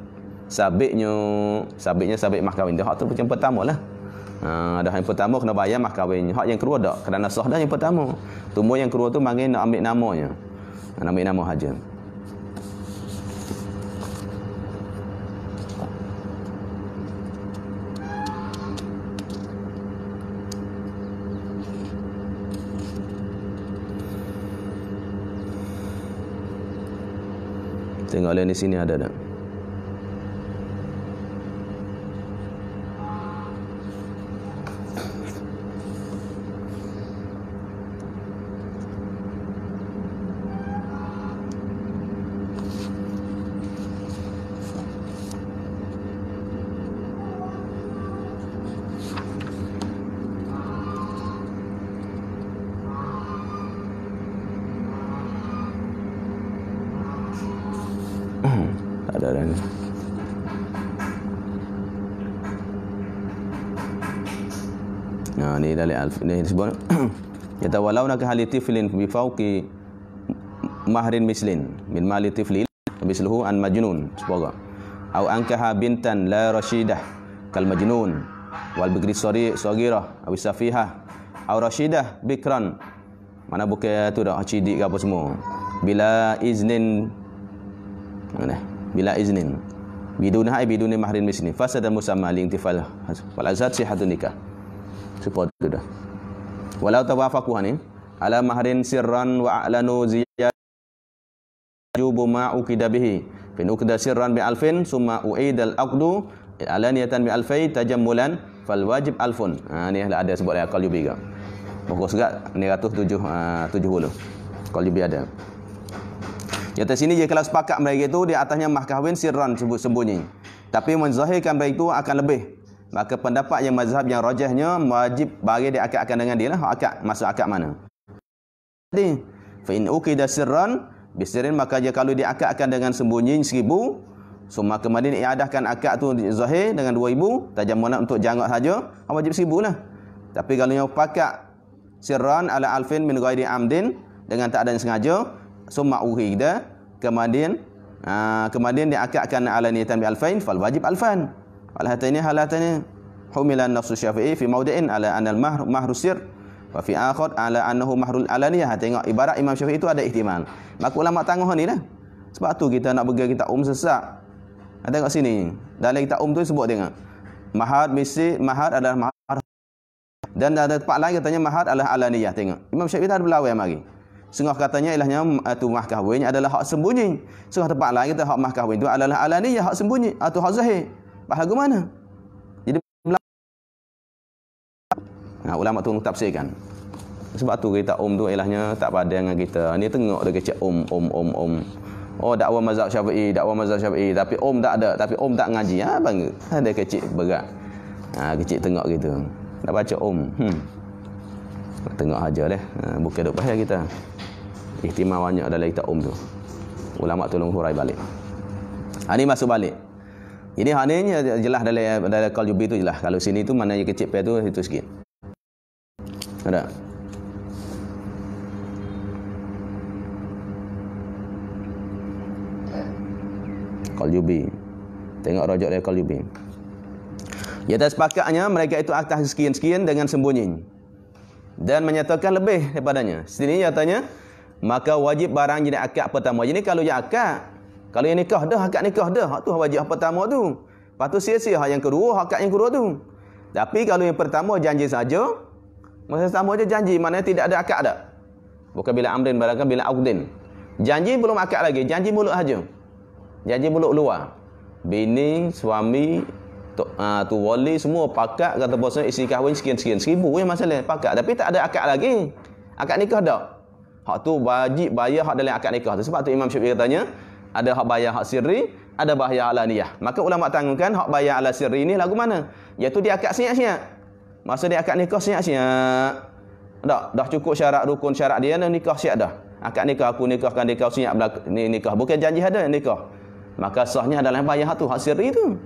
sabiknya sabiknya sabik mahkawin dia hak tu macam pertama lah ha, dah yang pertama kena bayar mahkawin hak yang kedua tak kerana sah dah yang pertama tumbuh yang kedua tu mangin nak ambil namanya nak ambil nama ha, haja Tengoklah di sini ada tak? ini disebut kata walau nak hal tiflin bi fawqi mahrin mislin min mali tifli misluhu an majnun sebab au ankaha bintan la rashidah kal majnun wal bigri sari sagirah au safiha au rashidah bikran mana buka tu dah cidik ke apa semua bila iznin mana bila iznin biduna ai biduni mahrin mislin fasad al musamma li intifal wal azad sihatun nikah support itu dah. Walau tawafaqu ni ala mahrin sirran wa a'lanu ziyadu buma ukida bihi. Fin ukida sirran bi alfin summa uidal aqdu alaniatan bi alfai tajammulan fal wajib alfun. Ha ni lah ada sebut dia qalbi juga. Pokok juga 170 uh, 70. Qalbi ada. Di atas sini jika pakak mereka itu di atasnya mahkawin sirran sebut sembunyi. Tapi menzahirkan baik itu akan lebih Maka pendapat yang mazhab yang rajahnya wajib bagi dia akad dengan dia lah. Akad, masuk akad mana. Jadi, fa'in uqida sirran, bisirin maka dia kalau dia akadkan dengan sembunyi seribu, so maka mana dia adahkan akad tu zahir dengan dua ibu, tajamunan untuk jangkak saja, ah, wajib seribu lah. Tapi kalau dia pakak, sirran ala alfin min ghairi amdin, dengan tak ada yang sengaja, so ma'uqida, kemudian, Ha, ah, kemudian dia akadkan ala niatan bi alfain fal wajib Alfan. Al ini halat ini humilan nafsu syafi'i fi maudain ala anal mahr mahrusir wa fi akhad ala annahu mahrul alaniyah. Ha, tengok ibarat Imam Syafi'i itu ada ihtimal. Maka ulama tangguh ni lah. Sebab tu kita nak pergi kita um sesak. Ha, tengok sini. Dalam kita um tu sebut tengok. Mahar misi mahar adalah mahar. Dan ada tempat lain katanya mahar adalah alaniyah tengok. Imam Syafi'i tak ada berlawan mari. Sengah katanya ialahnya itu hmm, mah adalah hak sembunyi. Sengah tempat lain kita hak mah itu adalah alaniyah hak sembunyi atau hak zahir faham ke mana? Jadi nah, ulama tu tafsirkan. Sebab tu kita om tu ialahnya tak pada dengan kita. Ni tengok dia kecik om om om om. Oh dakwa mazhab Syafi'i, dakwa mazhab Syafi'i tapi om tak ada, tapi om tak ngaji ah ha, bang. Ada kecik berat. Ha, kecik tengok gitu. Nak baca om. Hmm. Tengok aja deh. Lah. Ha, bukan duk bahaya kita. Ihtimam banyak adalah kita om tu. Ulama tolong hurai balik. Ha, ini masuk balik. Ini hanya jelas dalam dalam kalau jubi itu jelas. Kalau sini tu mana yang kecil pe tu itu sikit. Ada. Kalau jubi. Tengok rojak dia kalau jubi. Ya atas pakaknya mereka itu atas sekian-sekian dengan sembunyi. Dan menyatakan lebih daripadanya. Sini nyatanya maka wajib barang jenis akad pertama. Jadi kalau yang akad, kalau yang nikah dah, hakat nikah dah. Hak tu wajib yang pertama tu. Lepas tu sia-sia hak yang kedua, hakat yang kedua tu. Tapi kalau yang pertama janji saja, masa sama aja janji, mana tidak ada akad dah. Bukan bila amrin barangkan bila aqdin. Janji belum akad lagi, janji mulut saja. Janji mulut luar. Bini, suami, tu ah, wali semua pakat kata bosnya isteri kahwin sekian-sekian seribu yang masalah pakat tapi tak ada akad lagi akad nikah dah. hak tu wajib bayar hak dalam akad nikah tu sebab tu Imam Syafi'i katanya ada hak bayar hak sirri, ada bayar alaniyah. Maka ulama tanggungkan hak bayar ala sirri ini lagu mana? Iaitu dia akad siap-siap. Masa dia akad nikah siap-siap. Tak, dah cukup syarat rukun syarat dia dan nikah siap dah. Akad nikah aku nikahkan dia kau siap ni nikah. Bukan janji ada nikah. Maka sahnya adalah bayar hak tu, hak sirri tu.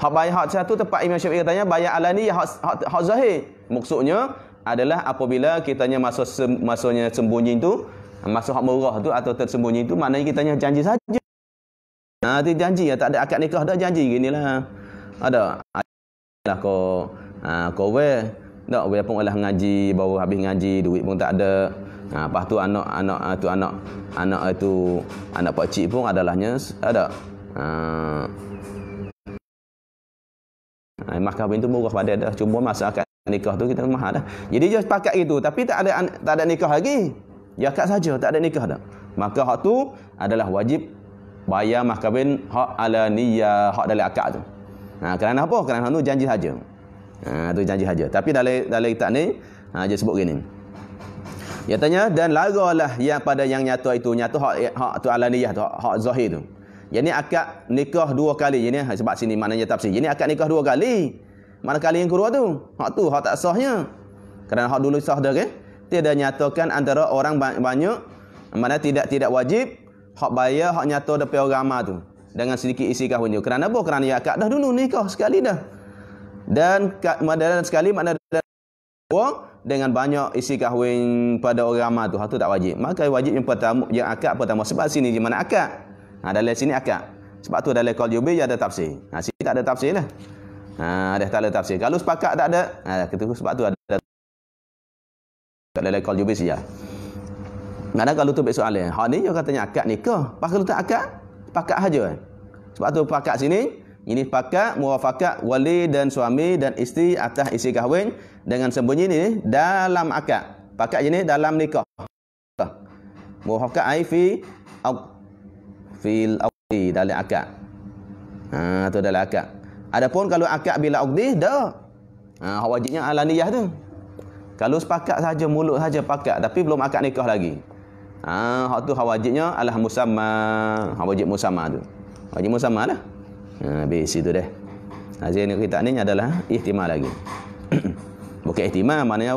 Hak bayar hak satu tempat Imam Syafi'i katanya bayar alaniyah hak, hak, hak zahir. Maksudnya adalah apabila kitanya masa sem, masanya sembunyi itu. Masuk murah tu atau tersembunyi tu maknanya kita hanya janji saja. Ha tu janji ya tak ada akad nikah dah janji Gini lah, Ada ha, lah ko, ha kau we tak we pun olah ngaji baru habis ngaji duit pun tak ada. Ha lepas tu anak anak ha, tu anak anak ha, tu anak pak cik pun adalahnya ada. Ha Ha, mahkamah itu murah pada dah. Cuma masa akad nikah tu kita mahal dah. Jadi dia sepakat gitu. Tapi tak ada tak ada nikah lagi. Dia akad saja, tak ada nikah dah. Maka hak tu adalah wajib bayar mahkabin hak ala niyah, hak dalam akad tu. Ha, kerana apa? Kerana hak tu janji saja. Ha, tu janji saja. Tapi dalam dalam kitab ni, ha, dia sebut gini. Dia tanya, dan laralah yang pada yang nyata itu, nyata hak, hak tu ala niyah tu, hak, zahir tu. Jadi akad nikah dua kali ini ha, sebab sini maknanya tafsir. Jadi akad nikah dua kali. Mana kali yang kedua tu? Hak tu hak tak sahnya. Kerana hak dulu sah dah ke? Okay? tidak nyatakan antara orang banyak mana tidak tidak wajib hak bayar hak nyato depi agama tu dengan sedikit isi kahwin tu kerana apa kerana akad dah dulu nikah sekali dah dan madan sekali makna orang dengan banyak isi kahwin pada agama tu hak tu tak wajib maka wajib yang pertama yang akad pertama sebab sini di mana akad ha dalam sini akad sebab tu dalam qaul yubi ada tafsir ha sini tak ada tafsir lah ha ada tak ada tafsir kalau sepakat tak ada ha sebab tu ada lelai kol jubis ya. Mana kalau tu besok alih. Ha ni dia katanya akad nikah. Pak kalau tak akad, pakat saja. Eh. Sebab tu pakat sini, ini pakat muwafakat wali dan suami dan isteri atas isi kahwin dengan sembunyi ni dalam akad. Pakat jenis dalam nikah. Muwafakat ai fi fil aqdi dalam akad. Ha tu dalam akad. Adapun kalau akad bila aqdi dah. Ha wajibnya alaniyah tu. Kalau sepakat saja mulut saja pakat tapi belum akad nikah lagi. Ha hak tu wajibnya alah musamma. Ha wajib musamma tu. Wajib musamma lah. Ha habis situ deh. Hazir ni kita ni adalah ihtimal lagi. Bukan ihtimal maknanya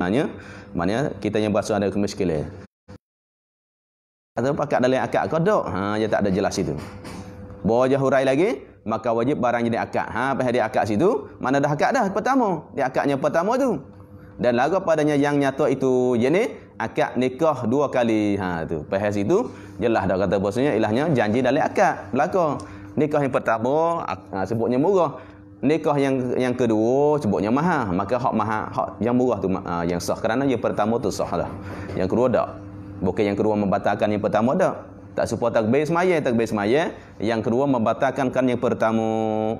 maknanya maknanya kita yang berasa ada kemiskinan. Atau pakat dalam akad kau dok. Ha dia tak ada jelas itu. Bawa jahurai lagi maka wajib barang jadi akad. Ha, apa dia akad situ? Mana dah akad dah pertama? Dia akadnya pertama tu. Dan lagu padanya yang nyata itu jenis akad nikah dua kali. Ha tu. Pasal situ jelas dah kata bosnya ilahnya janji dalam akad. Belaka. Nikah yang pertama ha, sebutnya murah. Nikah yang yang kedua sebutnya mahal. Maka hak mahal, hak yang murah tu ha, yang sah kerana yang pertama tu sah lah. Yang kedua tak. Bukan yang kedua membatalkan yang pertama tak tak support takbir semaya takbir semaya yang kedua membatalkan kan yang pertama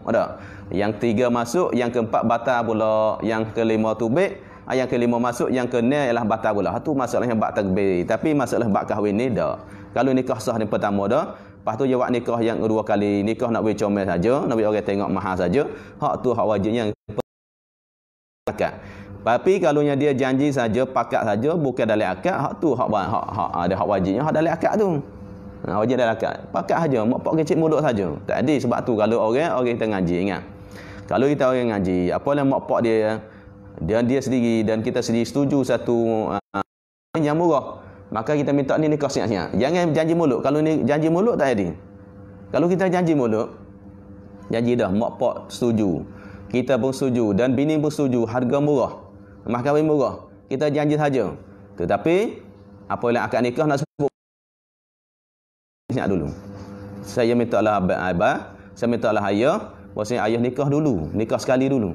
ada yang tiga masuk yang keempat batal pula yang kelima tubik ah, yang kelima masuk yang kena ialah batal pula itu ha, masalah yang bab takbir tapi masalah bab kahwin ni dak kalau nikah sah yang pertama dah Lepas tu jawab nikah yang kedua kali nikah nak bagi comel saja nak bagi orang tengok mahal saja hak tu hak wajibnya pakat tapi kalau dia janji saja pakat saja bukan dalam akad hak tu hak hak, hak ada hak wajibnya hak dalam akad tu Ha, wajib dalam akad. Pakat saja. Mak pak kecil mudok saja. Tak ada. Sebab tu kalau orang, orang kita ngaji. Ingat. Kalau kita orang ngaji, apa yang mak pak dia, dia, dia sendiri dan kita sendiri setuju satu uh, yang murah. Maka kita minta ni nikah siap-siap. Jangan janji mulut. Kalau ni janji mulut tak ada. Kalau kita janji mulut, janji dah. Mak pak setuju. Kita pun setuju. Dan bini pun setuju. Harga murah. Mahkamah murah. Kita janji saja. Tetapi, apa yang akan nikah nak ingat dulu. Saya minta Allah abah, saya minta lah ayah, bosnya ayah nikah dulu, nikah sekali dulu.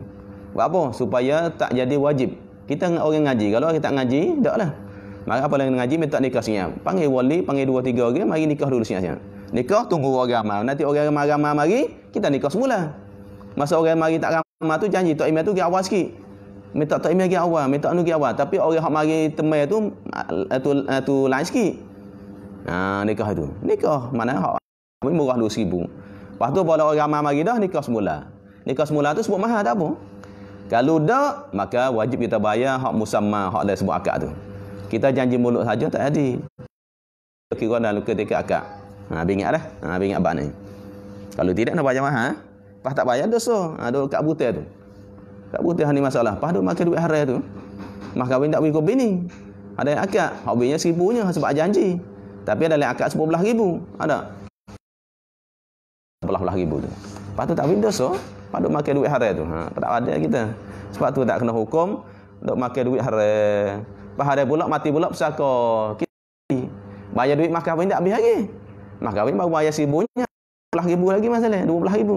Buat apa? Supaya tak jadi wajib. Kita orang ngaji, kalau kita ngaji, taklah. Maka apa lagi ngaji, minta nikah sini. Panggil wali, panggil dua, tiga orang, mari nikah dulu sini. Nikah, tunggu orang ramah. Nanti orang ramah-ramah mari, kita nikah semula. Masa orang mari tak ramah tu, janji. Tok Imeh tu pergi awal sikit. Minta Tok Imeh pergi awal, minta Anu pergi awal. Tapi orang yang mari temai tu, itu ah, ah, tu, lain sikit ha, nikah itu. Nikah mana hak? Mungkin murah RM2,000. Lepas tu, kalau orang ramai lagi dah, nikah semula. Nikah semula tu sebut mahal tak apa. Kalau dah maka wajib kita bayar hak musamma, hak lain sebut akad tu. Kita janji mulut saja tak jadi. Kira-kira dalam ketika akad. Ha, bingat dah. Ha, bingat abang ni. Kalau tidak, nak bayar mahal. Eh? Lepas tak bayar, dosa. Ha, dulu kat butir tu. Kat butir ni masalah. Lepas tu, makan duit haram tu. Mahkawin tak beri kau bini. Ada yang akad. hobinya bini seribunya sebab Janji. Tapi ada yang akad sepuluh ribu. Ada. 10 ribu tu. Lepas tu tak boleh so, Lepas tu makan duit haram tu. Ha, tak ada kita. Sebab tu tak kena hukum. untuk makan duit haram. Lepas hari pula mati pula pesaka. Kita bayar duit makan pun tak habis lagi. Makan pun baru bayar sibunya. sepuluh ribu lagi masalah. 20 ribu.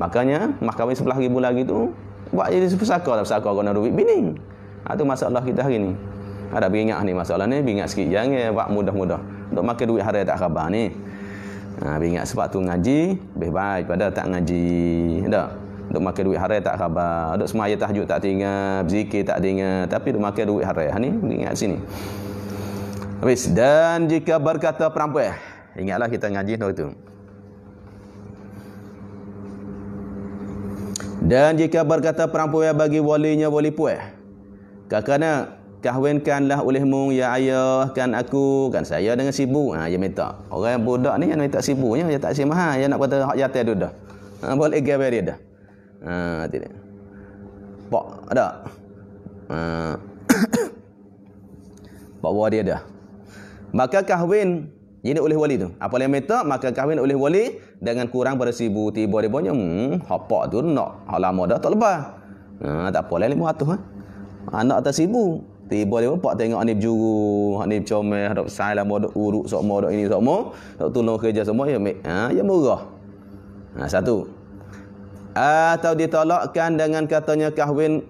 Makanya mahkamah sepuluh ribu lagi tu buat jadi pesaka lah pesaka guna duit bini. Ha, masalah kita hari ni. Hmm. Ada beringat ni masalah ni, beringat sikit. Jangan buat mudah-mudah. Untuk makan duit hari tak khabar ni. Ha, beringat sebab tu ngaji, lebih baik pada tak ngaji. Tak? Untuk makan duit hari tak khabar. Untuk semua ayat tahajud tak tinggal, zikir tak tinggal. Tapi untuk makan duit hari ha, ni, ingat sini. Habis. Dan jika berkata perempuan. Ingatlah kita ngaji waktu itu. Dan jika berkata perempuan bagi walinya wali puah. Kakana kahwinkanlah oleh olehmu ya ayah kan aku kan saya dengan sibuk. ha dia minta orang budak ni yang minta sibunya dia tak sima ha dia nak kata hak jatah tu dah ha boleh gawe dia dah ha tidak pak ada ha bawa dia dah maka kahwin ini oleh wali tu apa yang minta maka kahwin oleh wali dengan kurang pada sibu tiba dia punya hmm apa tu nak hak lama dah tak lepas ha tak apa lah 500 ha anak atas ibu tiba dia pak tengok ni berjuru hak ni comel hak sai lah modok uruk sok modok ini sok mo tak tolong kerja semua ya mek ha ya murah ha satu atau ditolakkan dengan katanya kahwin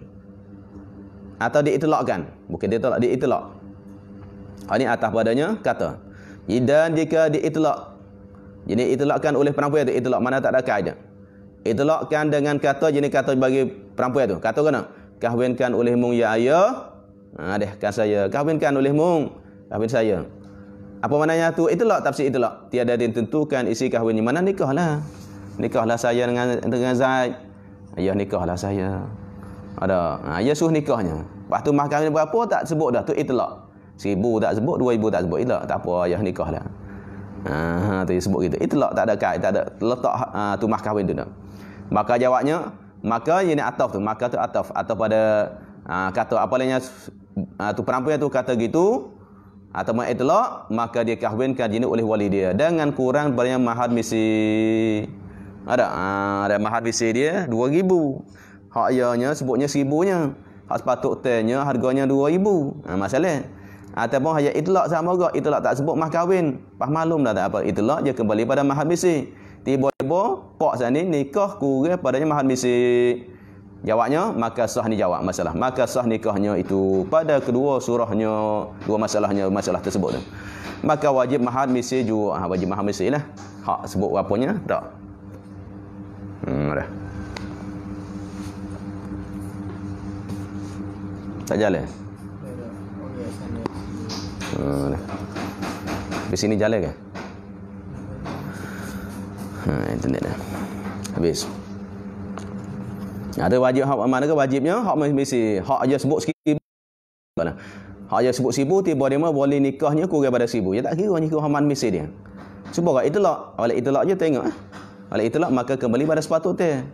atau diitlakkan bukan ditolak diitlak hak ni atas padanya kata dan jika diitlak jadi itlakkan oleh perempuan itu itlak mana tak ada kaidah itlakkan dengan kata jenis kata bagi perempuan itu kata kena kahwinkan mung ya ayah Ha, adahkan saya kahwinkan olehmu kahwin saya apa maknanya tu itulah tafsir itulah tiada ditentukan isi kahwinnya mana nikahlah nikahlah saya dengan dengan Zaid ayah nikahlah saya ada ha ya suh nikahnya lepas tu mahkamah berapa tak sebut dah tu itulah Seribu tak sebut Dua ribu tak sebut itulah tak apa ayah nikahlah ha, ha tu sebut gitu itulah tak ada kait tak ada letak ha, tu mahkamah tu nak maka jawabnya maka ini ataf tu maka tu ataf atau pada Ha, kata apa lainnya Ah, uh, perempuan itu kata gitu atau ah, mengitlak maka dia kahwinkan jinu oleh wali dia dengan kurang bernya mahar misi ada ah, ada mahar misi dia 2000 hak ianya sebutnya 1000 nya hak sepatut tenya harganya 2000 uh, masalah ataupun hanya itlak sama juga itlak tak sebut mah kahwin pas malum dah tak apa itlak dia kembali pada mahar misi tiba-tiba pak sana nikah kurang padanya mahar misi Jawabnya maka sah ni jawab masalah. Maka sah nikahnya itu pada kedua surahnya dua masalahnya masalah tersebut tu. Maka wajib mahar mesti juga ah, ha, wajib mahar mesti lah. Hak sebut apanya? Tak. Hmm dah. Tak jalan. Hmm dah. Di sini jalan ke? Hmm, internet dah. Habis. Habis. Ada wajib hak mana ke wajibnya? Hak mesti. Hak aja sebut sikit. Mana? Hak aja sebut sibu tiba dia boleh nikahnya kurang pada sibu. Ya tak kira ni kira haman mesti dia. Cuba kat itulah. Oleh itulah je tengok eh. Ah. Oleh itulah maka kembali pada sepatutnya.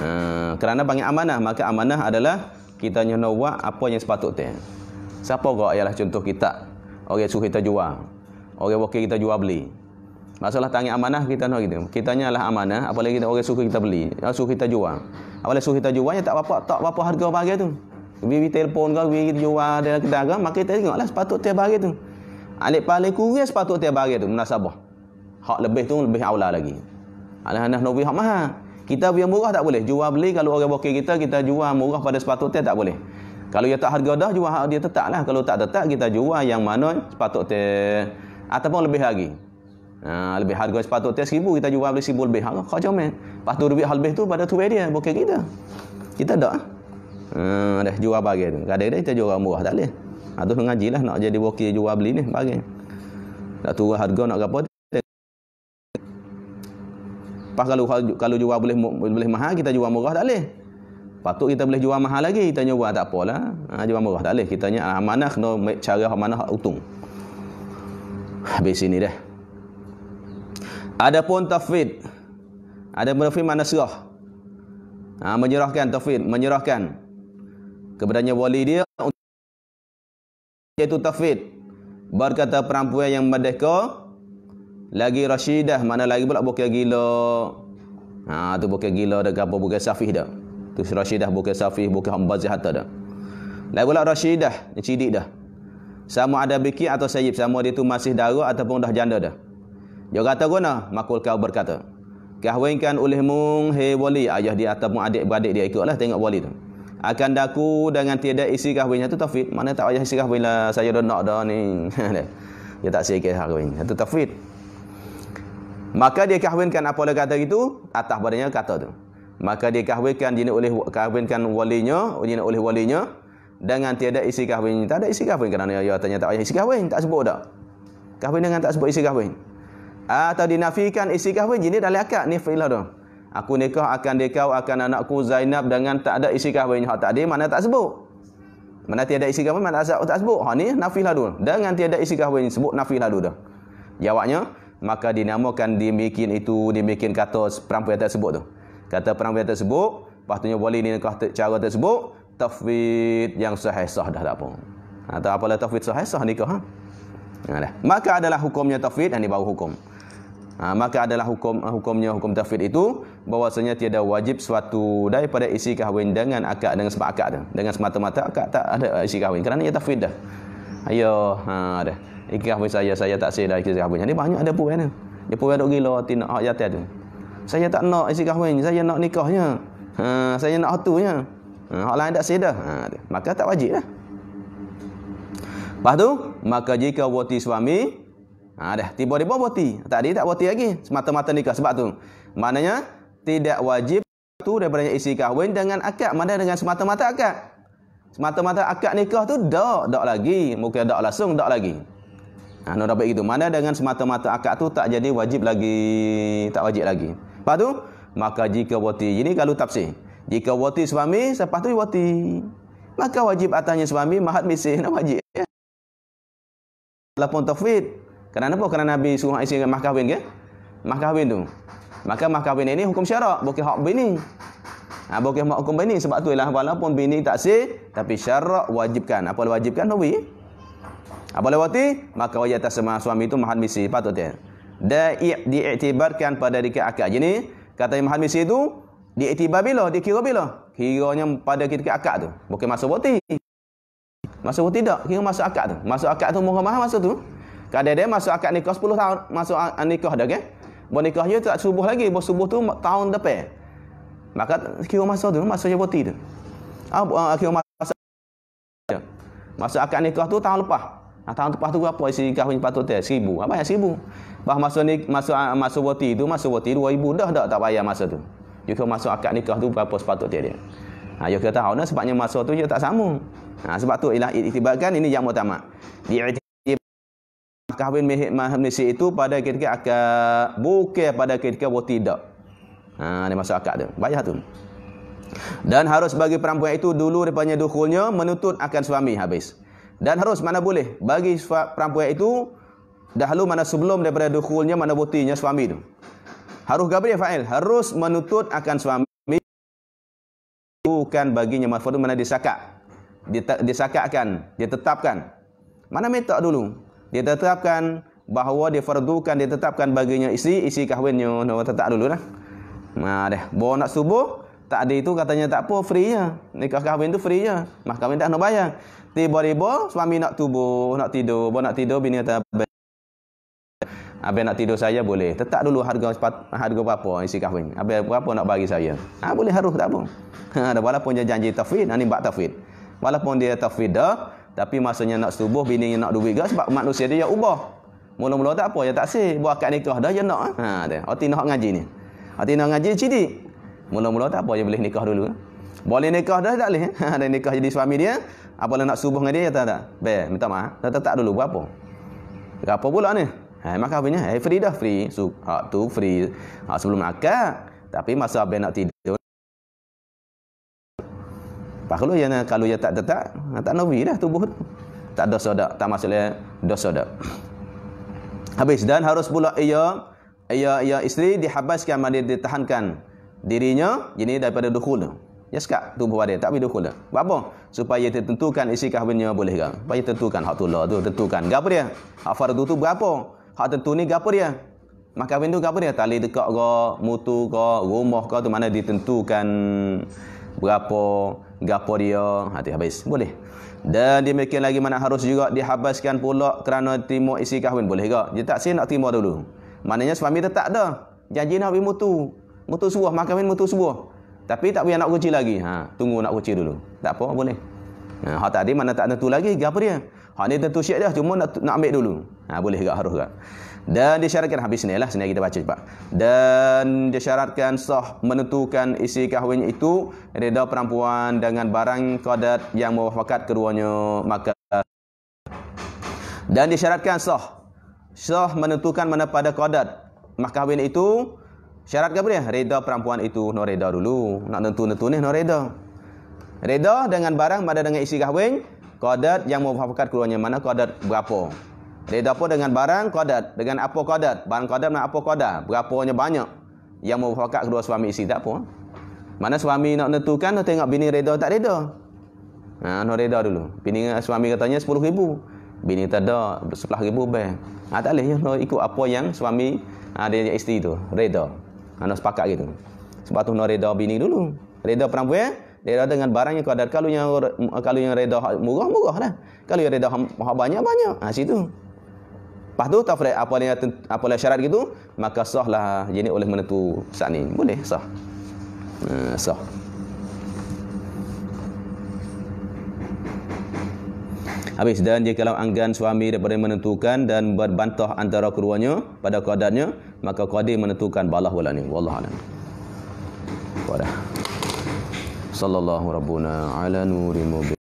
Ha, uh, kerana panggil amanah, maka amanah adalah kita nyenowa apa yang sepatu sepatutnya. Siapa gak? ialah contoh kita. Orang suruh kita jual. Orang wakil kita jual beli masalah tanggung amanah kita nak gitu. Kitanya adalah amanah, apalagi kita orang suka kita beli, ya, suka kita jual. Apalagi suka kita jualnya tak apa tak apa harga bagi tu. Bibi telefon ke, bibi kita jual dalam kedai maka kita tengoklah sepatut tiap hari tu. Alik paling kurang sepatut tiap hari tu munasabah. Hak lebih tu lebih aula lagi. Alah anak nabi hak mahal. Kita yang murah tak boleh. Jual beli kalau orang bokeh kita, kita jual murah pada sepatut tiap tak boleh. Kalau dia tak harga dah, jual dia tetap lah. Kalau tak tetap, kita jual yang mana sepatut tiap. Ataupun lebih lagi. Ha, lebih harga sepatu tes ribu kita jual beli sibul lebih harga kau jomel. Lepas tu lebih lebih tu pada tu beri dia bukan kita. Kita dak. Ha dah jual bagi tu. Kadang-kadang kita jual murah tak leh. Ha mengaji lah nak jadi wakil jual beli ni bagi. Nak turun harga nak apa? Pas kalau kalau jual boleh boleh mahal kita jual murah tak leh. Patut kita boleh jual mahal lagi kita nyoba tak apalah. Ha jual murah tak leh. Kita nya amanah kena cara amanah utung. Habis sini dah. Adapun tafwid. Ada menafwid mana serah. Ha, menyerahkan tafwid. Menyerahkan. Kepadanya wali dia. Iaitu tafwid. Berkata perempuan yang merdeka. Lagi rasyidah. Mana lagi pula bukan gila. Ha, tu bukan gila dah. Apa bukan safih dah. Tu rasyidah bukan safih. Bukan hamba hatta dah. Lagi pula rasyidah. Cidik dah. Sama ada bikin atau sayib. Sama dia tu masih darah ataupun dah janda dah. Dia kata guna, makul kau berkata. Kahwinkan olehmu hei wali ayah di ataupun adik-beradik dia ikutlah tengok wali tu. Akan daku dengan tiada isi kahwinnya tu taufik. Mana tak ayah isi kahwin lah saya dah nak dah ni. dia tak sikit lah kahwin. Itu taufik. Maka dia kahwinkan apa dia kata gitu atas badannya kata tu. Maka dia kahwinkan dia oleh kahwinkan walinya, dia oleh walinya dengan tiada isi kahwin. Tak ada isi kahwin kerana ya tanya tak ayah isi kahwin, tak sebut dah. Kahwin dengan tak sebut isi kahwin atau dinafikan isikah pun jenis dalam akad ni fi'lah tu aku nikah akan dikau akan anakku Zainab dengan tak ada isikah pun tak ada mana tak sebut mana tiada isi kahwin mana azab tak sebut, sebut. ha ni nafilah dulu dengan tiada isi kahwin sebut nafilah dulu dah jawabnya maka dinamakan dimikin itu dimikin kata perempuan tersebut tu kata perempuan tersebut patutnya boleh ni nikah cara tersebut tafwid yang sahih sah dah tak apa atau apalah tafwid sahih sah nikah ha? Nah, maka adalah hukumnya tafwid dan ini hukum ha, maka adalah hukum hukumnya hukum tafid itu bahwasanya tiada wajib suatu daripada isi kahwin dengan akad dengan sebab akad dengan semata-mata akad tak ada isi kahwin kerana ia tafid dah ayo ha ada isi kahwin saya saya tak sah isi kahwin ni banyak ada pun kan dia pun ada gila hati nak ayat ada saya tak nak isi kahwin saya nak nikahnya ha saya nak hatunya ha hak lain tak sah ha ada. maka tak wajib dah Lepas tu, maka jika wati suami Ha dah tiba-tiba boti. Tadi tak boti lagi semata-mata nikah sebab tu. Maknanya tidak wajib tu daripada isi kahwin dengan akad mana dengan semata-mata akad. Semata-mata akad nikah tu dak dak lagi, Muka dak langsung dak lagi. Ha nak dapat gitu. Mana dengan semata-mata akad tu tak jadi wajib lagi, tak wajib lagi. Lepas tu maka jika boti. Ini kalau tafsir. Jika boti suami selepas tu boti. Maka wajib atanya suami Mahat misih nak wajib. Ya? Lepas tafwid Kenapa? Kerana Nabi suruh isteri dengan kahwin ke? Mah tu. Maka mah ini hukum syarak, bukan hak bini. Ha, bukan hukum bini sebab itulah walaupun bini tak sah tapi syarak wajibkan. Apa yang wajibkan Nabi? Apa lewati? Maka wajib atas sama suami itu mahal misi. Patut dia. Da'i' diiktibarkan pada dika akad. Jadi, kata mahal misi itu, diiktibar bila? Dikira bila? Kiranya pada kita akad tu. Bukan masuk wati. Masuk buti tak? Kira masuk akad tu. Masuk akad tu, murah mahal masa tu. Kadang dia masuk akad nikah 10 tahun masuk nikah dah ke. Okay? Bu nikah dia tak subuh lagi, bu subuh tu tahun depan. Maka kira masa tu masa dia boti tu. Ah uh, ah, kira masa dia. Masuk akad nikah tu tahun lepas. Nah, tahun lepas tu apa isi kahwin patut dia? Seribu. Apa ah, yang seribu? Bah masa ni masa ah, masa boti tu masa boti dua ribu dah dah tak payah masa tu. Dia kira masuk akad nikah tu berapa sepatut dia dia. Ha, dia kira tahu dah sebabnya masa tu dia tak sama. Ha, sebab tu ialah itibarkan ini yang utama. Dia kahwin mahar Malaysia itu pada ketika akad bukan pada ketika buat tidak. Ha ni masuk akad tu. Bayar tu. Dan harus bagi perempuan itu dulu daripada dukulnya menuntut akan suami habis. Dan harus mana boleh bagi perempuan itu dahulu mana sebelum daripada dukulnya mana butinya suami tu. Harus gabri fa'il, harus menuntut akan suami bukan baginya mahar mana disakak. Disakakkan, ditetapkan. Mana minta dulu? dia tetapkan bahawa dia fardukan dia tetapkan baginya isi isi kahwinnya nama tetap dulu lah. Nah deh, bawa nak subuh tak ada itu katanya tak apa free nya. Nikah kahwin tu free nya. Mah kahwin tak nak bayar. Tiba-tiba suami nak tubuh, nak tidur, bawa nak tidur bini kata abe nak tidur saya boleh. Tetap dulu harga harga apa isi kahwin. Abang berapa nak bagi saya. Ah ha, boleh harus tak apa. Ha, walaupun dia janji tafwid, ini bak tafwid. Walaupun dia tafwid dah, tapi masanya nak subuh bini nak duit gak sebab manusia dia ya ubah. Mula-mula tak apa, ya tak sih buat akad nikah dah ya nak. Eh? Ha dia. Hati nak ngaji ni. Hati nak ngaji cidik. Mula-mula tak apa, ya boleh nikah dulu. Eh? Boleh nikah dah tak leh. Ha dah nikah jadi suami dia, apalah nak subuh dengan dia ya tak tak. Be, minta maaf. Tak tak, tak dulu buat apa? Gak apa pula ni? Ha maka punya, hey, eh, free dah free. Su tu free. Ha, sebelum akad. Tapi masa abang nak tidur kalau yang kalau yang tak tetap, tak novi dah tubuh tu. Tak dosa dak, tak masalah dosa dak. Habis dan harus pula ia ia ia isteri dihabaskan mandi ditahankan dirinya ini daripada dukhul. Ya sekak tubuh dia tak boleh dukhul. Buat apa? Supaya ditentukan isi kahwinnya boleh ke? Supaya tentukan hak tular tu tentukan. Gapo dia? Hak fardu tu berapa? Hak tentu ni gapo dia? Mak kahwin tu gapo dia? Tali dekat ke, mutu ke, rumah ke tu mana ditentukan berapa gapo dia hati habis boleh dan dia mungkin lagi mana harus juga dihabaskan pula kerana timo isi kahwin boleh gak dia tak sih nak timo dulu maknanya suami tak dah janji nak bimu tu mutu suah makamin mutu suah tapi tak boleh nak kunci lagi ha tunggu nak kunci dulu tak apa boleh nah ha, tadi mana tak tentu lagi gapo dia ha ni tentu syek dah cuma nak nak ambil dulu ha boleh juga, harus gak dan disyaratkan habis ni lah sini kita baca cepat. Dan disyaratkan sah menentukan isi kahwin itu reda perempuan dengan barang kodat yang mewafakat keduanya maka dan disyaratkan sah sah menentukan mana pada kodat mahkahwin itu syarat apa dia? Reda perempuan itu no reda dulu nak tentu tentu ni no reda. Reda dengan barang pada dengan isi kahwin kodat yang mewafakat keduanya mana kodat berapa? Didapur dengan barang kodat. Dengan apa kodat? Barang kodat dengan apa kodat? Berapanya banyak yang merupakan kedua suami isteri. Tak apa. Mana suami nak menentukan, nak tengok bini reda tak reda. Haa, nak reda dulu. Bini suami katanya sepuluh ribu, Bini tak ada RM11,000. Haa, tak boleh. Ya. Nak ikut apa yang suami ha, dia isteri itu Reda. Haa, nak sepakat gitu. Sebab tu nak reda bini dulu. Reda perempuan, reda dengan barang yang kodat. Kalau yang, kalau yang reda murah, murah lah. Kalau yang reda banyak, banyak. Haa, situ. Lepas tu tafriq apa yang apa yang syarat gitu, maka sahlah jadi oleh menentu saat ni. Boleh sah. Uh, sah. Habis dan jika kalau anggan suami daripada menentukan dan berbantah antara keduanya pada keadaannya, maka qadi menentukan balah walani. Wallahu a'lam. Wadah. Sallallahu rabbuna ala nuri